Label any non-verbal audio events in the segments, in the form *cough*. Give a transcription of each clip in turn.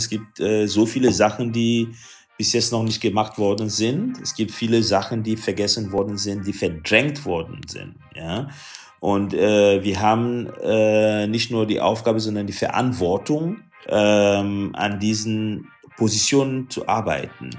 Es gibt äh, so viele Sachen, die bis jetzt noch nicht gemacht worden sind. Es gibt viele Sachen, die vergessen worden sind, die verdrängt worden sind. Ja? Und äh, wir haben äh, nicht nur die Aufgabe, sondern die Verantwortung, ähm, an diesen Positionen zu arbeiten.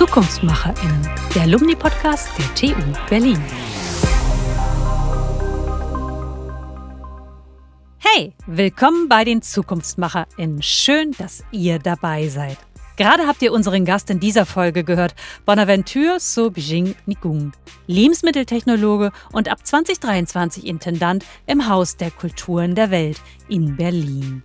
ZukunftsmacherInnen, der Alumni-Podcast der TU Berlin. Hey, willkommen bei den ZukunftsmacherInnen. Schön, dass ihr dabei seid. Gerade habt ihr unseren Gast in dieser Folge gehört, Bonaventure Sobjing Nigung, Lebensmitteltechnologe und ab 2023 Intendant im Haus der Kulturen der Welt in Berlin.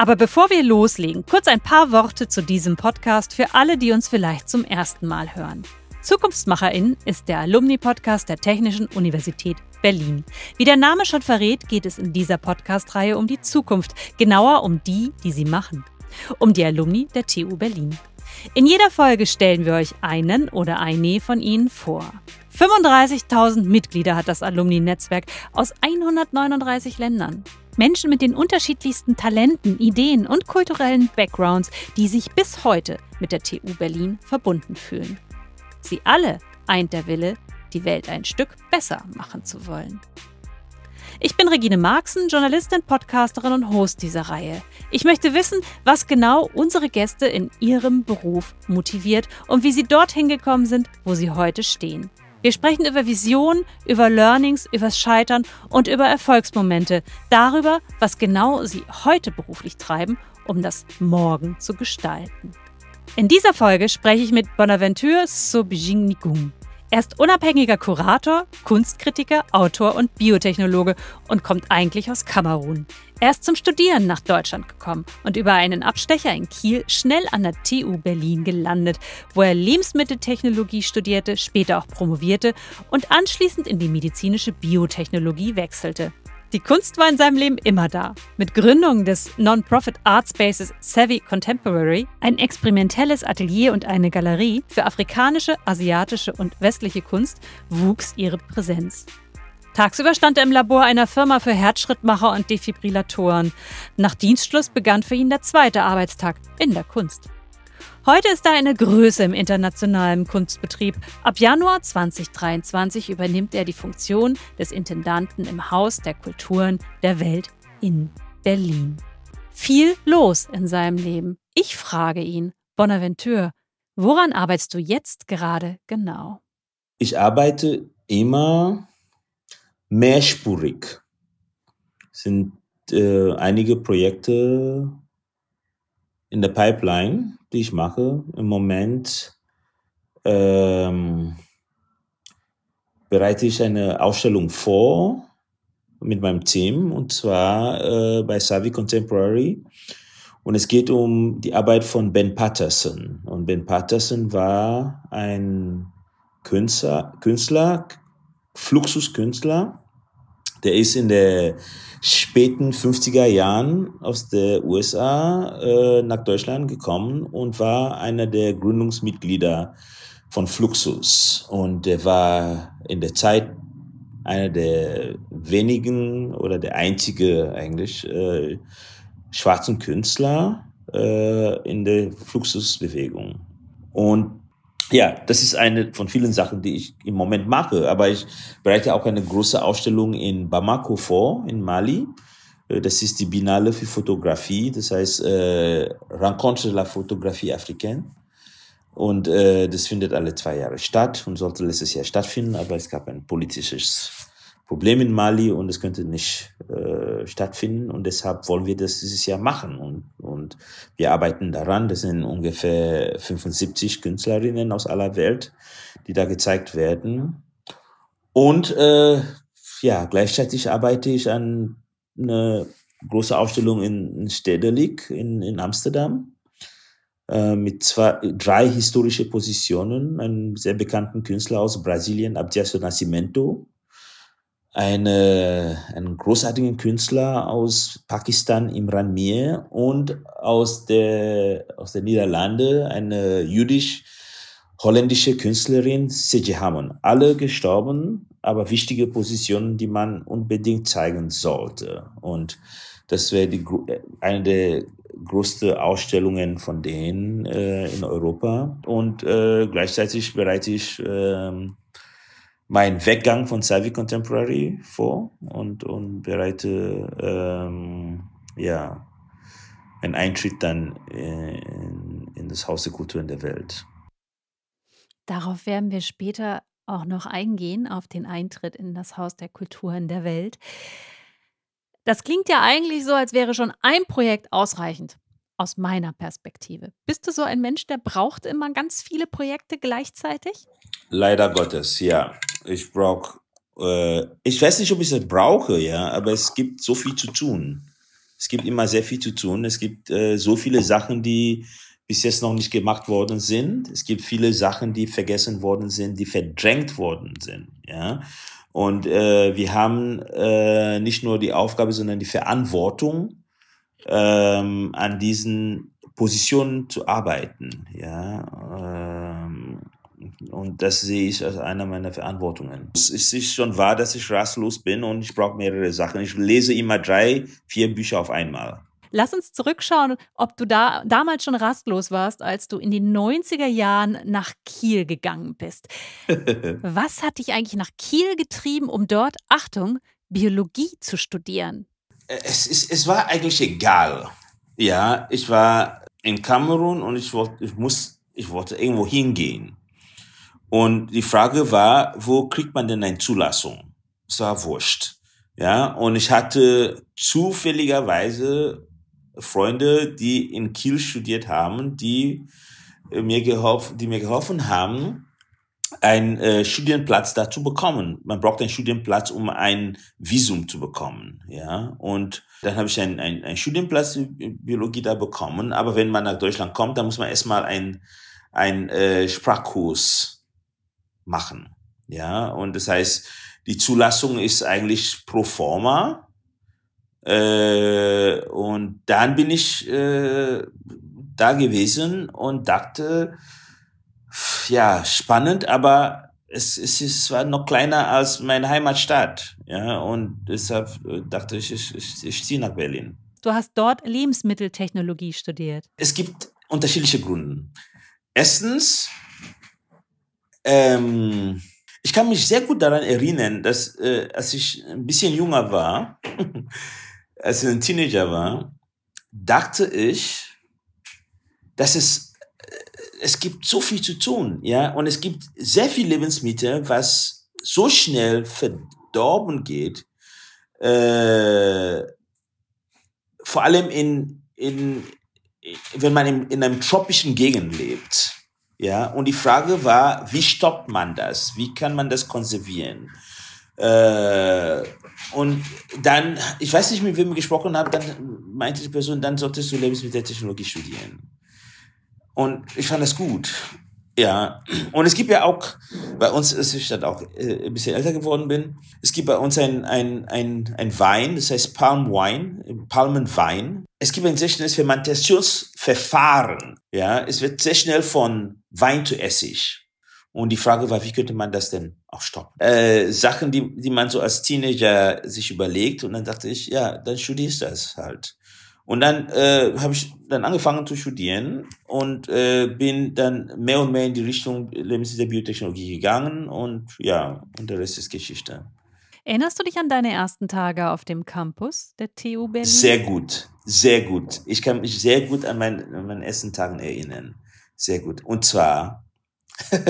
Aber bevor wir loslegen, kurz ein paar Worte zu diesem Podcast für alle, die uns vielleicht zum ersten Mal hören. ZukunftsmacherInnen ist der Alumni-Podcast der Technischen Universität Berlin. Wie der Name schon verrät, geht es in dieser Podcast-Reihe um die Zukunft, genauer um die, die sie machen. Um die Alumni der TU Berlin. In jeder Folge stellen wir euch einen oder eine von ihnen vor. 35.000 Mitglieder hat das Alumni-Netzwerk aus 139 Ländern. Menschen mit den unterschiedlichsten Talenten, Ideen und kulturellen Backgrounds, die sich bis heute mit der TU Berlin verbunden fühlen. Sie alle eint der Wille, die Welt ein Stück besser machen zu wollen. Ich bin Regine Marxen, Journalistin, Podcasterin und Host dieser Reihe. Ich möchte wissen, was genau unsere Gäste in ihrem Beruf motiviert und wie sie dorthin gekommen sind, wo sie heute stehen. Wir sprechen über Visionen, über Learnings, übers Scheitern und über Erfolgsmomente, darüber, was genau sie heute beruflich treiben, um das Morgen zu gestalten. In dieser Folge spreche ich mit Bonaventure Sobjing Nigum. Er ist unabhängiger Kurator, Kunstkritiker, Autor und Biotechnologe und kommt eigentlich aus Kamerun. Er ist zum Studieren nach Deutschland gekommen und über einen Abstecher in Kiel schnell an der TU Berlin gelandet, wo er Lebensmitteltechnologie studierte, später auch promovierte und anschließend in die medizinische Biotechnologie wechselte. Die Kunst war in seinem Leben immer da. Mit Gründung des Non-Profit Art Spaces Savvy Contemporary, ein experimentelles Atelier und eine Galerie für afrikanische, asiatische und westliche Kunst, wuchs ihre Präsenz. Tagsüber stand er im Labor einer Firma für Herzschrittmacher und Defibrillatoren. Nach Dienstschluss begann für ihn der zweite Arbeitstag in der Kunst. Heute ist da eine Größe im internationalen Kunstbetrieb. Ab Januar 2023 übernimmt er die Funktion des Intendanten im Haus der Kulturen der Welt in Berlin. Viel los in seinem Leben. Ich frage ihn, Bonaventure, woran arbeitest du jetzt gerade genau? Ich arbeite immer mehrspurig. Es sind äh, einige Projekte in der Pipeline, die ich mache. Im Moment ähm, bereite ich eine Ausstellung vor mit meinem Team und zwar äh, bei Savvy Contemporary. Und es geht um die Arbeit von Ben Patterson. Und Ben Patterson war ein Künstler, Künstler Fluxuskünstler, der ist in der späten 50er Jahren aus der USA äh, nach Deutschland gekommen und war einer der Gründungsmitglieder von Fluxus. Und er war in der Zeit einer der wenigen oder der einzige eigentlich äh, schwarzen Künstler äh, in der Fluxus-Bewegung. Und ja, das ist eine von vielen Sachen, die ich im Moment mache. Aber ich bereite auch eine große Ausstellung in Bamako vor, in Mali. Äh, das ist die Binale für Fotografie, das heißt äh, Rencontre de la Photographie Africaine. Und äh, das findet alle zwei Jahre statt und sollte letztes Jahr stattfinden, aber es gab ein politisches Problem in Mali und es könnte nicht äh, stattfinden. Und deshalb wollen wir das dieses Jahr machen. Und, und wir arbeiten daran. Das sind ungefähr 75 Künstlerinnen aus aller Welt, die da gezeigt werden. Und äh, ja, gleichzeitig arbeite ich an eine große Ausstellung in, in Stedelijk in, in Amsterdam äh, mit zwei, drei historische Positionen, einem sehr bekannten Künstler aus Brasilien, Abdias Nascimento, eine, einen großartigen Künstler aus Pakistan, Imran Mir, und aus der, aus der Niederlande, eine jüdisch-holländische Künstlerin, C.J. Hammond. Alle gestorben, aber wichtige Positionen, die man unbedingt zeigen sollte. Und das wäre die, eine der größten Ausstellungen von denen äh, in Europa. Und äh, gleichzeitig bereite ich äh, mein Weggang von Savvy Contemporary vor und, und bereite ähm, ja, einen Eintritt dann in, in das Haus der Kultur in der Welt. Darauf werden wir später auch noch eingehen, auf den Eintritt in das Haus der Kultur in der Welt. Das klingt ja eigentlich so, als wäre schon ein Projekt ausreichend, aus meiner Perspektive. Bist du so ein Mensch, der braucht immer ganz viele Projekte gleichzeitig? Leider Gottes, ja ich brauche, äh, ich weiß nicht, ob ich das halt brauche, ja, aber es gibt so viel zu tun. Es gibt immer sehr viel zu tun. Es gibt äh, so viele Sachen, die bis jetzt noch nicht gemacht worden sind. Es gibt viele Sachen, die vergessen worden sind, die verdrängt worden sind, ja. Und äh, wir haben äh, nicht nur die Aufgabe, sondern die Verantwortung, ähm, an diesen Positionen zu arbeiten, ja. Äh, und das sehe ich als einer meiner Verantwortungen. Es ist schon wahr, dass ich rastlos bin und ich brauche mehrere Sachen. Ich lese immer drei, vier Bücher auf einmal. Lass uns zurückschauen, ob du da damals schon rastlos warst, als du in den 90er Jahren nach Kiel gegangen bist. *laughs* Was hat dich eigentlich nach Kiel getrieben, um dort, Achtung, Biologie zu studieren? Es, ist, es war eigentlich egal. Ja, ich war in Kamerun und ich, wollt, ich, muss, ich wollte irgendwo hingehen. Und die Frage war, wo kriegt man denn eine Zulassung? Es war wurscht. Ja, und ich hatte zufälligerweise Freunde, die in Kiel studiert haben, die äh, mir geholfen, die mir geholfen haben, einen äh, Studienplatz dazu bekommen. Man braucht einen Studienplatz, um ein Visum zu bekommen. Ja, und dann habe ich einen, einen, einen Studienplatz in Biologie da bekommen. Aber wenn man nach Deutschland kommt, dann muss man erstmal einen, einen äh, Sprachkurs machen. Ja, und das heißt, die Zulassung ist eigentlich pro forma. Äh, und dann bin ich äh, da gewesen und dachte, ja, spannend, aber es, es, es war noch kleiner als meine Heimatstadt. Ja, und deshalb äh, dachte ich, ich, ich, ich ziehe nach Berlin. Du hast dort Lebensmitteltechnologie studiert. Es gibt unterschiedliche Gründe. Erstens, ähm, ich kann mich sehr gut daran erinnern, dass äh, als ich ein bisschen jünger war, *laughs* als ich ein Teenager war, dachte ich, dass es äh, es gibt so viel zu tun, ja, und es gibt sehr viel Lebensmittel, was so schnell verdorben geht, äh, vor allem in, in, wenn man in, in einem tropischen Gegend lebt. Ja, und die Frage war, wie stoppt man das? Wie kann man das konservieren? Äh, und dann, ich weiß nicht, mit wem ich gesprochen habe, dann meinte die Person, dann solltest du Lebensmitteltechnologie studieren. Und ich fand das gut. Ja, und es gibt ja auch, bei uns ist ich dann auch äh, ein bisschen älter geworden bin, es gibt bei uns ein, ein, ein, ein Wein, das heißt Palm Wine, Palmenwein. Es gibt ein sehr schnelles Fermentationsverfahren. Ja, es wird sehr schnell von Wein zu Essig. Und die Frage war, wie könnte man das denn auch stoppen? Äh, Sachen, die, die man so als Teenager sich überlegt. Und dann dachte ich, ja, dann studierst du das halt. Und dann äh, habe ich dann angefangen zu studieren und äh, bin dann mehr und mehr in die Richtung Lebensmittelbiotechnologie gegangen und ja, und der Rest ist Geschichte. Erinnerst du dich an deine ersten Tage auf dem Campus der TU Berlin? Sehr gut, sehr gut. Ich kann mich sehr gut an, mein, an meine ersten Tagen erinnern. Sehr gut. Und zwar,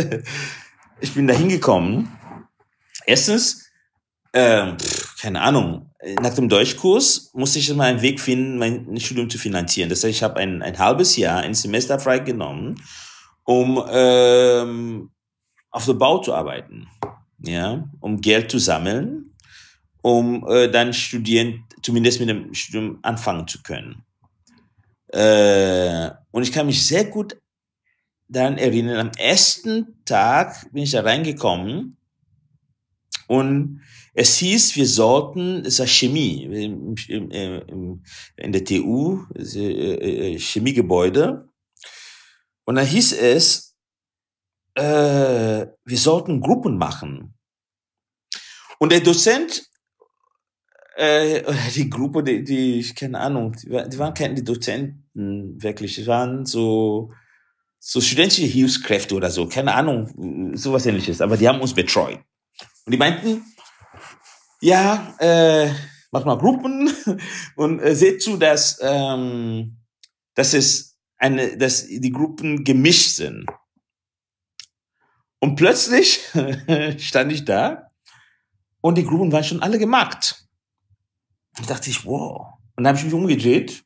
*laughs* ich bin da hingekommen. Erstens, äh, keine Ahnung, nach dem Deutschkurs musste ich mal einen Weg finden, mein Studium zu finanzieren. Das heißt, ich habe ein, ein halbes Jahr, ein Semester frei genommen, um ähm, auf dem Bau zu arbeiten, ja, um Geld zu sammeln, um äh, dann studieren, zumindest mit dem Studium anfangen zu können. Äh, und ich kann mich sehr gut daran erinnern, am ersten Tag bin ich da reingekommen und es hieß, wir sollten, es war Chemie, in der TU, äh, äh, äh, Chemiegebäude. Und da hieß es, äh, wir sollten Gruppen machen. Und der Dozent, äh, *laughs* die Gruppe, die, die, keine Ahnung, die, waren keine Dozenten wirklich, die waren so, so studentische Hilfskräfte oder so, keine Ahnung, sowas ähnliches, aber die haben uns betreut. Und die meinten, ja, äh, mach mal Gruppen *laughs* und äh, seht zu, dass, ähm, dass es eine, dass die Gruppen gemischt sind. Und plötzlich *laughs* stand ich da und die Gruppen waren schon alle gemacht. Ich dachte ich, wow. Und dann habe ich mich umgedreht,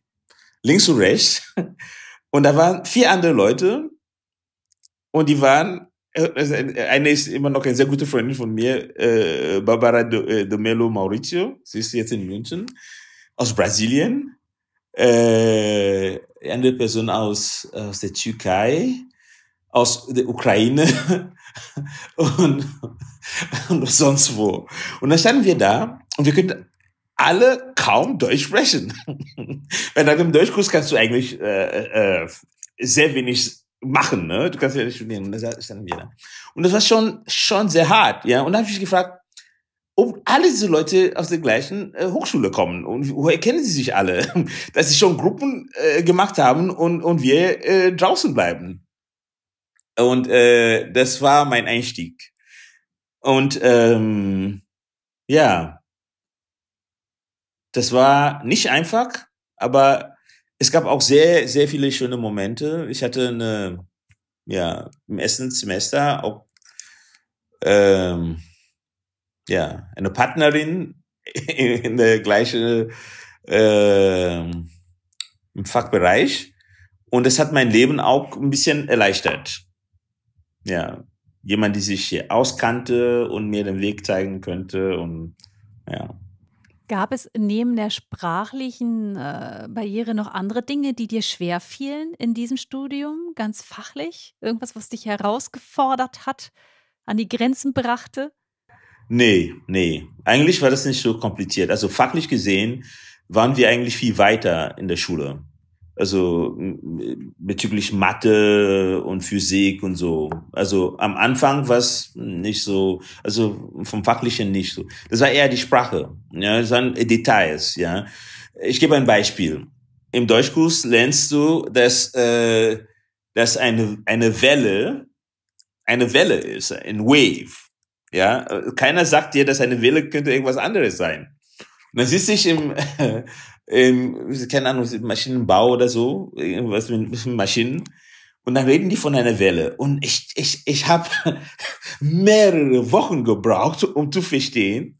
links und rechts. *laughs* Und da waren vier andere Leute und die waren äh, äh, äh, eine ist immer noch eine sehr gute Freundin von mir, Barbara de, de Melo Mauricio. Sie ist jetzt in München, aus Brasilien. Äh, andere Person aus, aus der Türkei, aus der Ukraine *laughs* und, und sonst wo. Und dann standen wir da und wir könnten alle kaum Deutsch sprechen. *laughs* Weil nach dem Deutschkurs kannst du eigentlich äh, äh, sehr wenig machen, ne? Du kannst ja nicht studieren. Und ne? das dann wieder. Und das war schon, schon sehr hart, ja. Und dann habe ich mich gefragt, ob alle diese Leute aus der gleichen äh, Hochschule kommen und woher kennen sie sich alle? *laughs* Dass sie schon Gruppen äh, gemacht haben und, und wir äh, draußen bleiben. Und äh, das war mein Einstieg. Und ähm, ja, das war nicht einfach, aber es gab auch sehr, sehr viele schöne Momente. Ich hatte eine, ja, im ersten Semester auch, ähm, ja, eine Partnerin *laughs* in der gleichen, äh, im Fachbereich. Und das hat mein Leben auch ein bisschen erleichtert. Ja, jemand, die sich hier auskannte und mir den Weg zeigen könnte und, ja. Gab es neben der sprachlichen äh, Barriere noch andere Dinge, die dir schwer fielen in diesem Studium, ganz fachlich? Irgendwas, was dich herausgefordert hat, an die Grenzen brachte? Nee, nee. Eigentlich war das nicht so kompliziert. Also fachlich gesehen waren wir eigentlich viel weiter in der Schule also bezüglich Mathe und Physik und so. Also am Anfang war es nicht so, also vom Fachlichen nicht so. Das war eher die Sprache, ja, das waren Details, ja. Ich gebe ein Beispiel. Im Deutschkurs lernst du, dass, äh, dass eine, eine Welle eine Welle ist, ein Wave, ja. Äh, keiner sagt dir, dass eine Welle könnte irgendwas anderes sein. Und dann sitze ich im, *laughs* ähm, keine Ahnung, Maschinenbau oder so, irgendwas mit Maschinen. Und dann reden die von einer Welle. Und ich, ich, ich habe *laughs* mehrere Wochen gebraucht, um zu verstehen,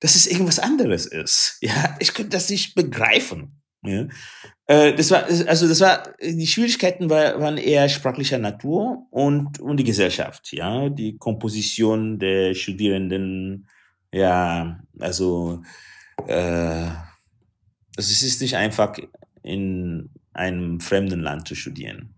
dass es irgendwas anderes ist. Ja, ich könnte das nicht begreifen. Ja. Äh, das war, also das war, die Schwierigkeiten waren eher sprachlicher Natur und, und die Gesellschaft, ja, die Komposition der Studierenden, ja, also, äh, also es ist nicht einfach, in einem fremden Land zu studieren.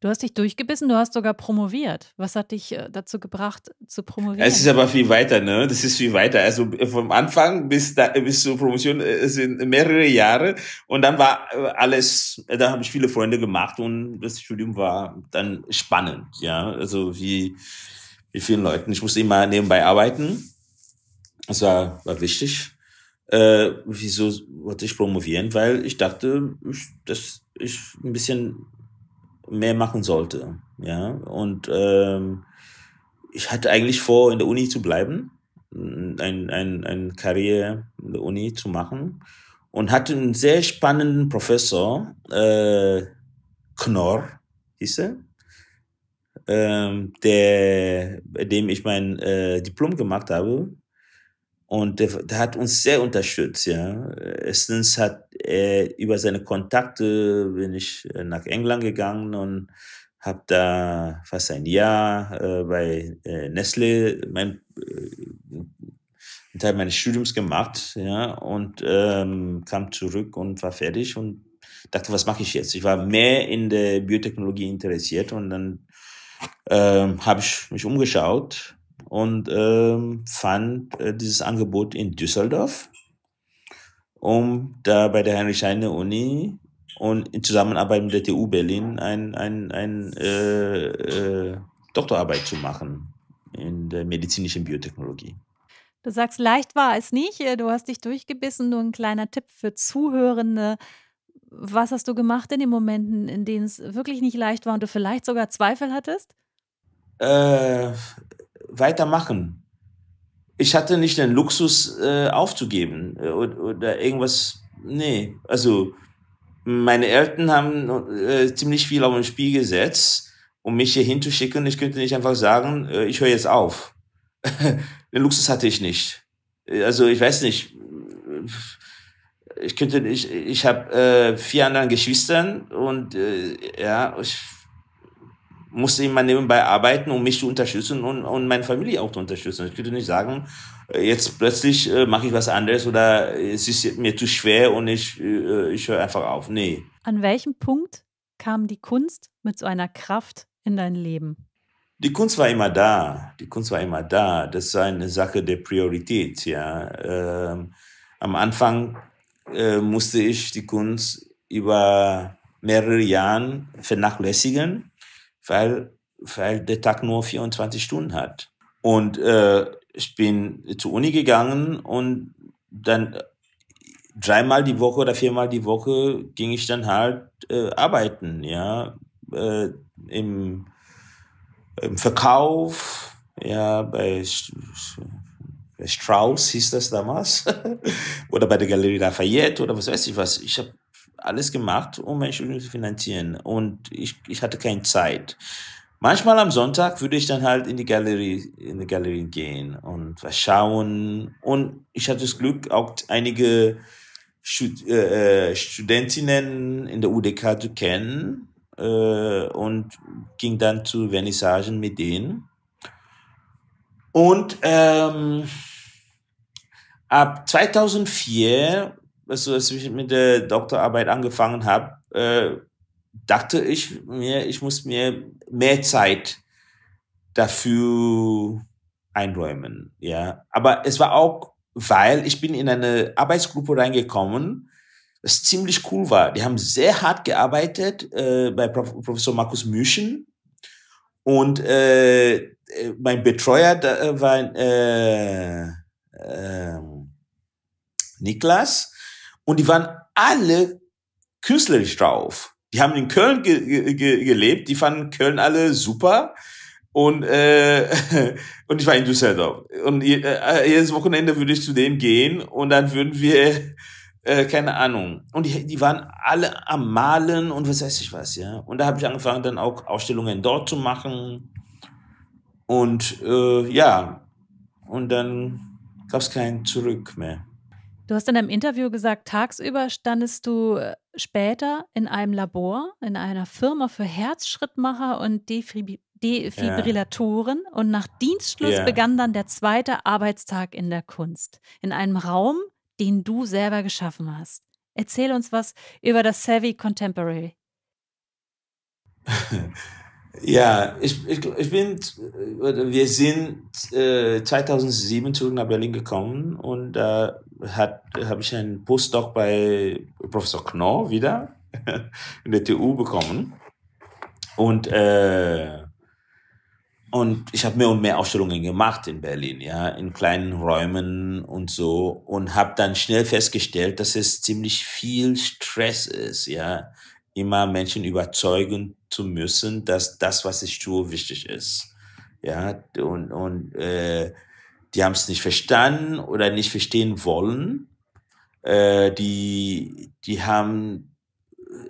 Du hast dich durchgebissen, du hast sogar promoviert. Was hat dich äh, dazu gebracht, zu promovieren? Es ist aber viel weiter, ne? Das ist viel weiter. Also äh, vom Anfang bis, da, bis zur Promotion äh, sind mehrere Jahre. Und dann war alles, da habe ich viele Freunde gemacht und das Studium war dann spannend, ja. Also wie, wie vielen Leuten. Ich musste immer nebenbei arbeiten. Das war, war wichtig äh, wieso wollte ich promovieren? Weil ich dachte, ich, dass ich ein bisschen mehr machen sollte. Ja, und ähm, ich hatte eigentlich vor, in der Uni zu bleiben, eine ein, ein Karriere in der Uni zu machen und hatte einen sehr spannenden Professor, äh, Knorr, hieß er, ähm, der, bei dem ich mein äh, Diplom gemacht habe und der, der, hat uns sehr unterstützt, ja. Erstens hat er über seine Kontakte bin ich äh, nach England gegangen und habe da fast ein Jahr äh, bei äh, Nestle mein, äh, Teil meines Studiums gemacht, ja, und ähm, kam zurück und war fertig und dachte, was mache ich jetzt? Ich war mehr in der Biotechnologie interessiert und dann ähm, habe ich mich umgeschaut und ähm, fand äh, dieses Angebot in Düsseldorf, um da bei der Heinrich-Heine-Uni und in Zusammenarbeit mit der TU Berlin ein, ein, ein äh, äh, Doktorarbeit zu machen in der medizinischen Biotechnologie. Du sagst, leicht war es nicht. Äh, du hast dich durchgebissen. Nur ein kleiner Tipp für Zuhörende. Was hast du gemacht in den Momenten, in denen es wirklich nicht leicht war und du vielleicht sogar Zweifel hattest? Äh, weitermachen. Ich hatte nicht den Luxus äh, aufzugeben äh, oder, oder irgendwas. Nee, also meine Eltern haben äh, ziemlich viel auf dem Spiel gesetzt, um mich hier hinzuschicken. Ich könnte nicht einfach sagen, äh, ich höre jetzt auf. *laughs* den Luxus hatte ich nicht. Äh, also ich weiß nicht. Ich könnte nicht. Ich habe äh, vier anderen Geschwistern und äh, ja, ich musste ich mal nebenbei arbeiten, um mich zu unterstützen und, und meine Familie auch zu unterstützen. Ich könnte nicht sagen, äh, jetzt plötzlich äh, mache ich was anderes oder äh, es ist mir zu schwer und ich, äh, ich höre einfach auf. Nee. An welchem Punkt kam die Kunst mit so einer Kraft in dein Leben? Die Kunst war immer da. Die Kunst war immer da. Das ist eine Sache der Priorität. Ja. Ähm, am Anfang äh, musste ich die Kunst über mehrere Jahre vernachlässigen weil, weil der Tag nur 24 Stunden hat. Und äh, ich bin zur Uni gegangen und dann äh, dreimal die Woche oder viermal die Woche ging ich dann halt äh, arbeiten, ja, äh, im, im Verkauf, ja, bei, bei Strauss hieß das damals, *laughs* oder bei der Galerie Lafayette oder was weiß ich was. Ich habe alles gemacht, um mein Studium zu finanzieren. Und ich, ich hatte keine Zeit. Manchmal am Sonntag würde ich dann halt in die Galerie, in die Galerie gehen und was schauen. Und ich hatte das Glück, auch einige Stud äh, äh Studentinnen in der UDK zu kennen äh, und ging dann zu Vernissagen mit denen. Und ähm, ab 2004 also als ich mit der Doktorarbeit angefangen habe, äh, dachte ich mir, ich muss mir mehr Zeit dafür einräumen, ja. Aber es war auch, weil ich bin in eine Arbeitsgruppe reingekommen, was ziemlich cool war. Die haben sehr hart gearbeitet äh, bei Prof Professor Markus München und äh, äh, mein Betreuer da äh, war äh, äh, Niklas und die waren alle künstlerisch drauf. Die haben in Köln ge ge gelebt, die fanden Köln alle super. Und, äh, *laughs* und ich war in Düsseldorf. Und äh, äh jedes Wochenende würde ich zu denen gehen und dann würden wir, äh, keine Ahnung. Und die, die waren alle am Malen und was weiß ich was, ja. Und da habe ich angefangen, dann auch Ausstellungen dort zu machen. Und äh, ja, und dann gab es kein Zurück mehr. Du hast in einem Interview gesagt, tagsüber standest du äh, später in einem Labor, in einer Firma für Herzschrittmacher und Defibri Defibrillatoren yeah. und nach Dienstschluss yeah. begann dann der zweite Arbeitstag in der Kunst, in einem Raum, den du selber geschaffen hast. Erzähl uns was über das Savvy Contemporary. *laughs* ja, ich, ich, ich, bin, äh, wir sind äh, 2007 zurück nach Berlin gekommen und da hat habe ich einen Postdoc bei Professor Knorr wieder *laughs* in der TU bekommen. Und, äh, und ich habe mehr und mehr Ausstellungen gemacht in Berlin, ja, in kleinen Räumen und so. Und habe dann schnell festgestellt, dass es ziemlich viel Stress ist, ja, immer Menschen überzeugen zu müssen, dass das, was ich tue, wichtig ist. Ja, und, und äh, die haben es nicht verstanden oder nicht verstehen wollen. Äh, die, die haben,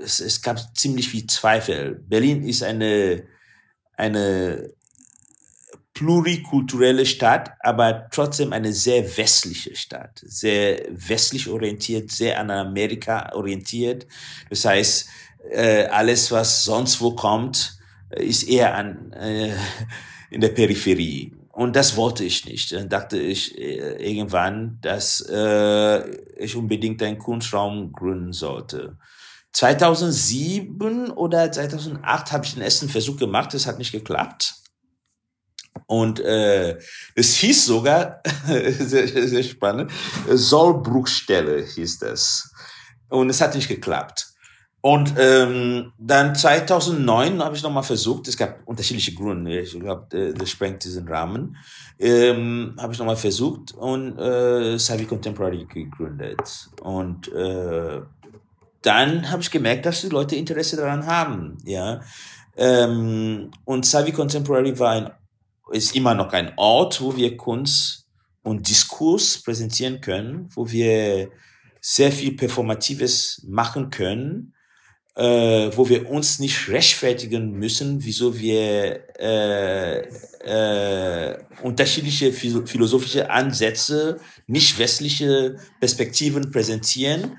es, es gab ziemlich viel Zweifel. Berlin ist eine, eine plurikulturelle Stadt, aber trotzdem eine sehr westliche Stadt, sehr westlich orientiert, sehr an Amerika orientiert. Das heißt, äh, alles, was sonst wo kommt, äh, ist eher an, äh, in der Peripherie. Und das wollte ich nicht. Dann dachte ich äh, irgendwann, dass äh, ich unbedingt einen Kunstraum gründen sollte. 2007 oder 2008 habe ich den ersten Versuch gemacht, Es hat nicht geklappt. Und äh, es hieß sogar, *laughs* sehr, sehr spannend, Sollbruchstelle hieß das. Und es hat nicht geklappt. Und ähm, dann 2009 habe ich nochmal versucht, es gab unterschiedliche Gründe, ne? ich glaube, das sprengt diesen Rahmen, ähm, habe ich nochmal versucht und äh, Savvy Contemporary gegründet. Und äh, dann habe ich gemerkt, dass die Leute Interesse daran haben. Ja? Ähm, und Savvy Contemporary war ein, ist immer noch ein Ort, wo wir Kunst und Diskurs präsentieren können, wo wir sehr viel Performatives machen können äh, wo wir uns nicht rechtfertigen müssen, wieso wir äh, äh, unterschiedliche philosophische Ansätze, nicht westliche Perspektiven präsentieren.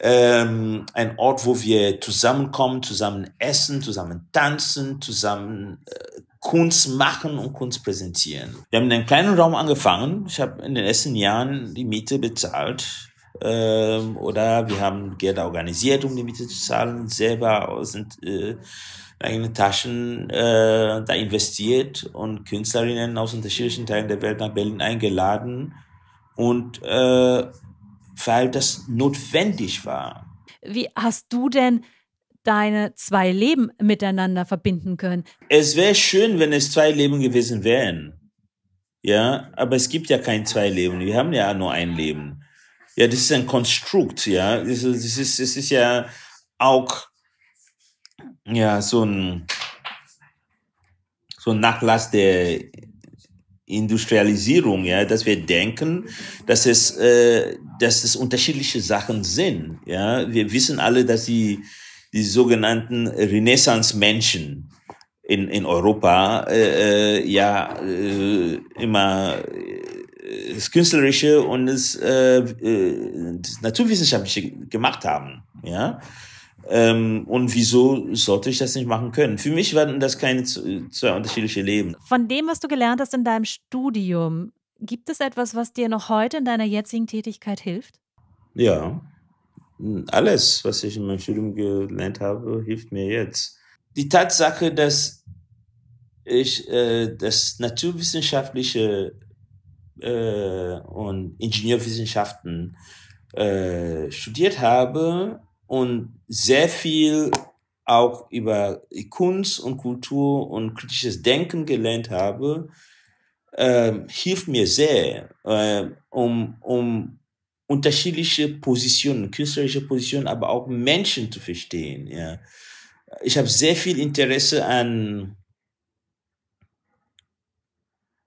Ähm, ein Ort, wo wir zusammenkommen, zusammen essen, zusammen tanzen, zusammen äh, Kunst machen und Kunst präsentieren. Wir haben in einem kleinen Raum angefangen. Ich habe in den ersten Jahren die Miete bezahlt ähm, oder wir haben Gelder organisiert, um die Miete zu zahlen, selber aus äh, eigenen Taschen äh, da investiert und Künstlerinnen aus unterschiedlichen Teilen der Welt nach Berlin eingeladen und äh, weil das notwendig war. Wie hast du denn deine zwei Leben miteinander verbinden können? Es wäre schön, wenn es zwei Leben gewesen wären. Ja, aber es gibt ja kein zwei Leben. Wir haben ja nur ein Leben ja, das ist ein Konstrukt, ja. Das ist, das ist, das ist ja auch, ja, so ein, so ein Nachlass der Industrialisierung, ja, dass wir denken, dass es, äh, dass es unterschiedliche Sachen sind, ja. Wir wissen alle, dass die, die sogenannten Renaissance-Menschen in, in Europa äh, äh ja äh, immer das Künstlerische und das, äh, äh, das Naturwissenschaftliche gemacht haben. Ja? Ähm, und wieso sollte ich das nicht machen können? Für mich waren das keine zwei unterschiedliche Leben. Von dem, was du gelernt hast in deinem Studium, gibt es etwas, was dir noch heute in deiner jetzigen Tätigkeit hilft? Ja, alles, was ich in meinem Studium gelernt habe, hilft mir jetzt. Die Tatsache, dass ich äh, das naturwissenschaftliche äh, und Ingenieurwissenschaften äh, studiert habe und sehr viel auch über Kunst und Kultur und kritisches Denken gelernt habe, äh, hilft mir sehr, äh, um, um unterschiedliche Positionen, künstlerische Positionen, aber auch Menschen zu verstehen. Ja. Ich habe sehr viel Interesse an,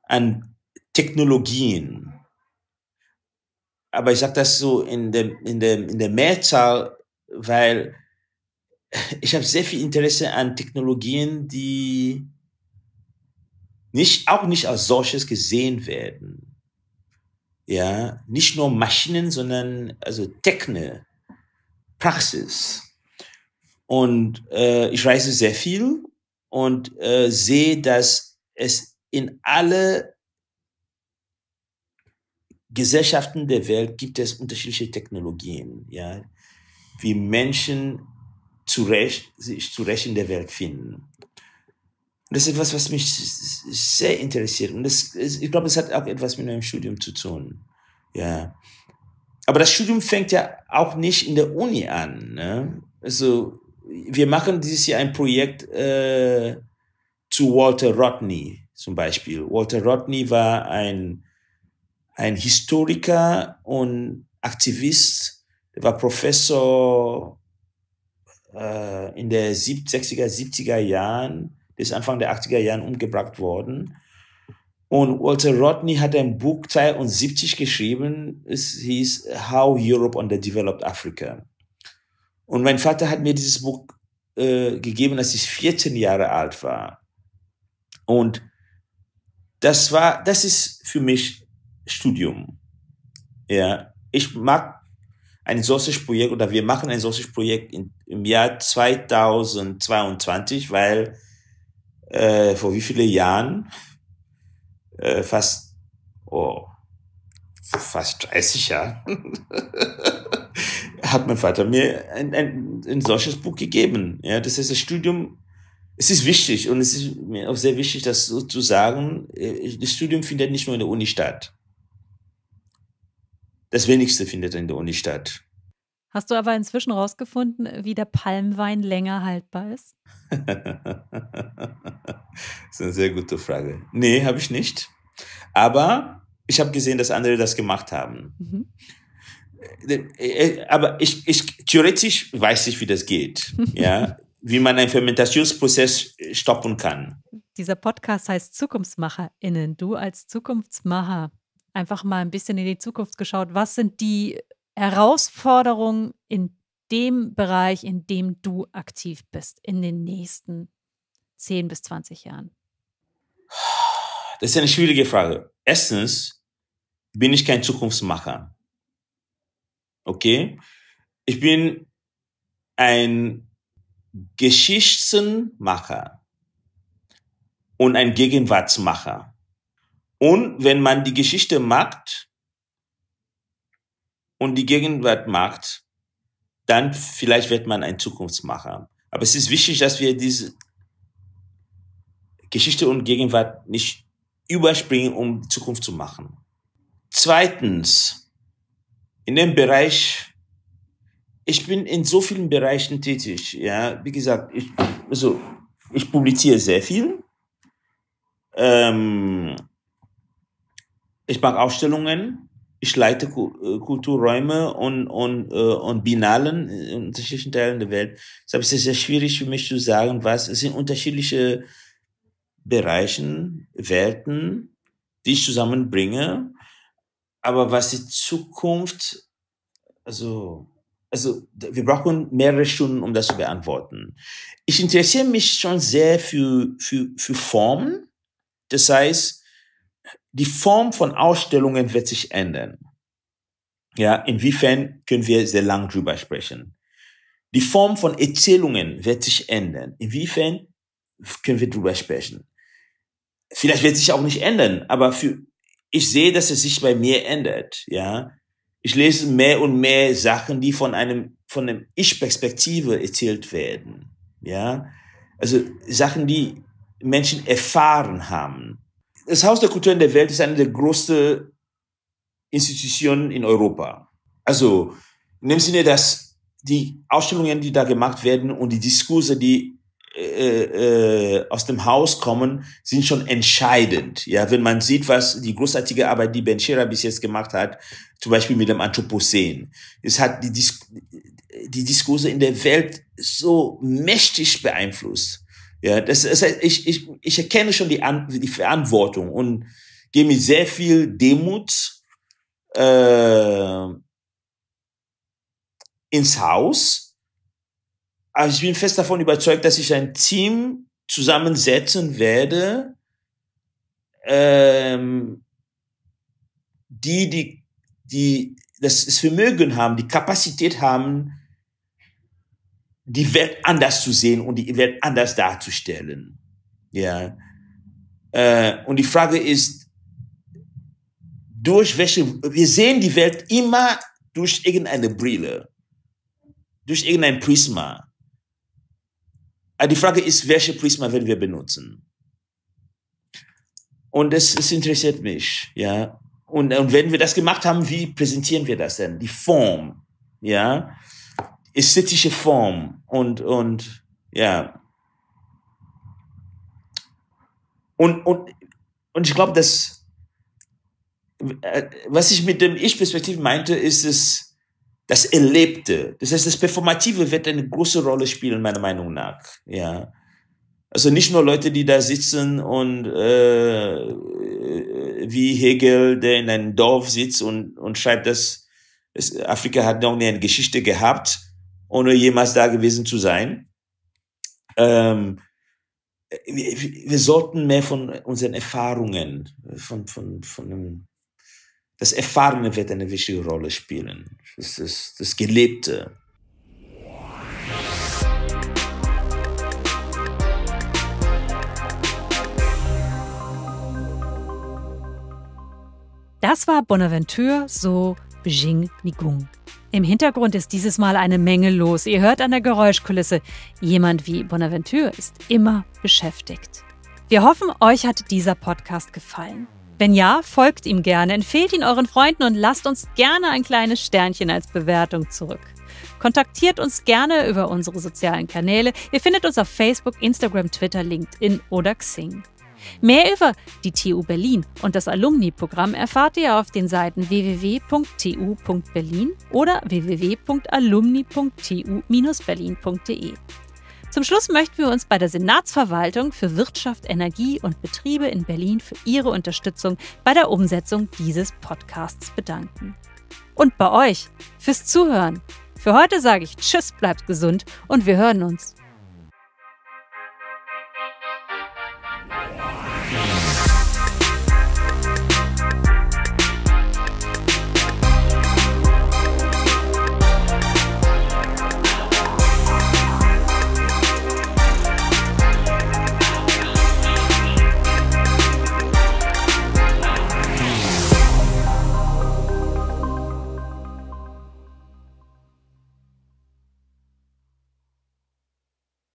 an Technologien. Aber ich sage das so in der, in, der, in der Mehrzahl, weil ich habe sehr viel Interesse an Technologien, die nicht, auch nicht als solches gesehen werden. Ja, nicht nur Maschinen, sondern also Techne, Praxis. Und äh, ich reise sehr viel und äh, sehe, dass es in alle Gesellschaften der Welt gibt es unterschiedliche Technologien, ja, wie Menschen zurecht, sich zurecht in der Welt finden. Das ist etwas, was mich sehr interessiert. Und das, ich glaube, es hat auch etwas mit meinem Studium zu tun. Ja. Aber das Studium fängt ja auch nicht in der Uni an. Ne? Also, wir machen dieses Jahr ein Projekt äh, zu Walter Rodney zum Beispiel. Walter Rodney war ein ein Historiker und Aktivist, der war Professor äh, in der 60er, 70er Jahren, bis Anfang der 80er Jahren umgebracht worden. Und Walter Rodney hat ein Buch 73 geschrieben, es hieß How Europe Underdeveloped Africa. Und mein Vater hat mir dieses Buch äh, gegeben, als ich 14 Jahre alt war. Und das war, das ist für mich Studium. Ja, ich mag ein solches Projekt oder wir machen ein solches Projekt in, im Jahr 2022, weil äh, vor wie viele Jahren? Äh, fast, oh, fast 30 Jahre *laughs* hat mein Vater mir ein, ein, ein solches Buch gegeben. Ja, das heißt, das Studium, es ist wichtig und es ist mir auch sehr wichtig, das so zu sagen, äh, das Studium findet nicht nur in der Uni statt. Das wenigste findet in der Uni statt. Hast du aber inzwischen herausgefunden, wie der Palmwein länger haltbar ist? *laughs* das ist eine sehr gute Frage. Nee, habe ich nicht. Aber ich habe gesehen, dass andere das gemacht haben. Mhm. Äh, äh, aber ich, ich, theoretisch weiß ich, wie das geht. *laughs* ja, wie man einen Fermentationsprozess äh, stoppen kann. Dieser Podcast heißt ZukunftsmacherInnen. Du als Zukunftsmacher einfach mal ein bisschen in die Zukunft geschaut. Was sind die Herausforderungen in dem Bereich, in dem du aktiv bist, in den nächsten 10 bis 20 Jahren? Das ist eine schwierige Frage. Erstens bin ich kein Zukunftsmacher. Okay? Ich bin ein Geschichtenmacher und ein Gegenwartsmacher. Und wenn man die Geschichte macht und die Gegenwart macht, dann vielleicht wird man ein Zukunftsmacher. Aber es ist wichtig, dass wir diese Geschichte und Gegenwart nicht überspringen, um Zukunft zu machen. Zweitens, in dem Bereich, ich bin in so vielen Bereichen tätig. Ja, wie gesagt, ich, also, ich publiziere sehr viel. Ähm, ich mache Ausstellungen, ich leite äh, Kulturräume und, und, äh, und Binalen in unterschiedlichen Teilen der Welt. Deshalb ist es sehr schwierig für mich zu sagen, was. Es sind unterschiedliche Bereichen, Welten, die ich zusammenbringe. Aber was die Zukunft, also, also, wir brauchen mehrere Stunden, um das zu beantworten. Ich interessiere mich schon sehr für, für, für Formen. Das heißt, die Form von Ausstellungen wird sich ändern. Ja, inwiefern können wir sehr lang drüber sprechen. Die Form von Erzählungen wird sich ändern. Inwiefern können wir drüber sprechen. Vielleicht wird sich auch nicht ändern, aber für, ich sehe, dass es sich bei mir ändert, ja. Ich lese mehr und mehr Sachen, die von einem, von einem Ich-Perspektive erzählt werden, ja. Also Sachen, die Menschen erfahren haben. Das Haus der Kultur in der Welt ist eine der größten Institutionen in Europa. Also in dem Sinne, dass die Ausstellungen, die da gemacht werden und die Diskurse, die äh, äh, aus dem Haus kommen, sind schon entscheidend. Ja, wenn man sieht, was die großartige Arbeit, die Ben Scherer bis jetzt gemacht hat, zum Beispiel mit dem Anthropozän. Es hat die, Dis die Diskurse in der Welt so mächtig beeinflusst. Ja, das ist, ich, ich, ich erkenne schon die, An die Verantwortung und gebe mir sehr viel Demut äh, ins Haus. Aber also ich bin fest davon überzeugt, dass ich ein Team zusammensetzen werde, ähm, die, die, die das Vermögen haben, die Kapazität haben, die Welt anders zu sehen und die Welt anders darzustellen. Ja. Äh, und die Frage ist, durch welche, wir sehen die Welt immer durch irgendeine Brille, durch irgendein Prisma. Aber die Frage ist, welche Prisma werden wir benutzen? Und das, das interessiert mich, ja. Und, und wenn wir das gemacht haben, wie präsentieren wir das denn? Die Form, ja. Ästhetische Form, und, und, ja. Und, und, und ich glaube, dass, äh, was ich mit dem Ich-Perspektiv meinte, ist es, das Erlebte. Das heißt, das Performative wird eine große Rolle spielen, meiner Meinung nach, ja. Also nicht nur Leute, die da sitzen und äh, wie Hegel, der in einem Dorf sitzt und, und schreibt, dass es, Afrika hat noch nie eine Geschichte gehabt, ohne jemals da gewesen zu sein. Ähm, wir, wir, sollten mehr von unseren Erfahrungen, von, von, von dem, das Erfahrene wird eine wichtige Rolle spielen. Das, ist das Gelebte. Das war Bonaventure So Bjing Nigung. Im Hintergrund ist dieses Mal eine Menge los. Ihr hört an der Geräuschkulisse, jemand wie Bonaventure ist immer beschäftigt. Wir hoffen, euch hat dieser Podcast gefallen. Wenn ja, folgt ihm gerne, empfehlt ihn euren Freunden und lasst uns gerne ein kleines Sternchen als Bewertung zurück. Kontaktiert uns gerne über unsere sozialen Kanäle. Ihr findet uns auf Facebook, Instagram, Twitter, LinkedIn oder Xing. Mehr über die TU Berlin und das Alumni-Programm erfahrt ihr auf den Seiten www.tu.berlin oder www.alumni.tu-berlin.de. Zum Schluss möchten wir uns bei der Senatsverwaltung für Wirtschaft, Energie und Betriebe in Berlin für ihre Unterstützung bei der Umsetzung dieses Podcasts bedanken. Und bei euch fürs Zuhören. Für heute sage ich Tschüss, bleibt gesund und wir hören uns.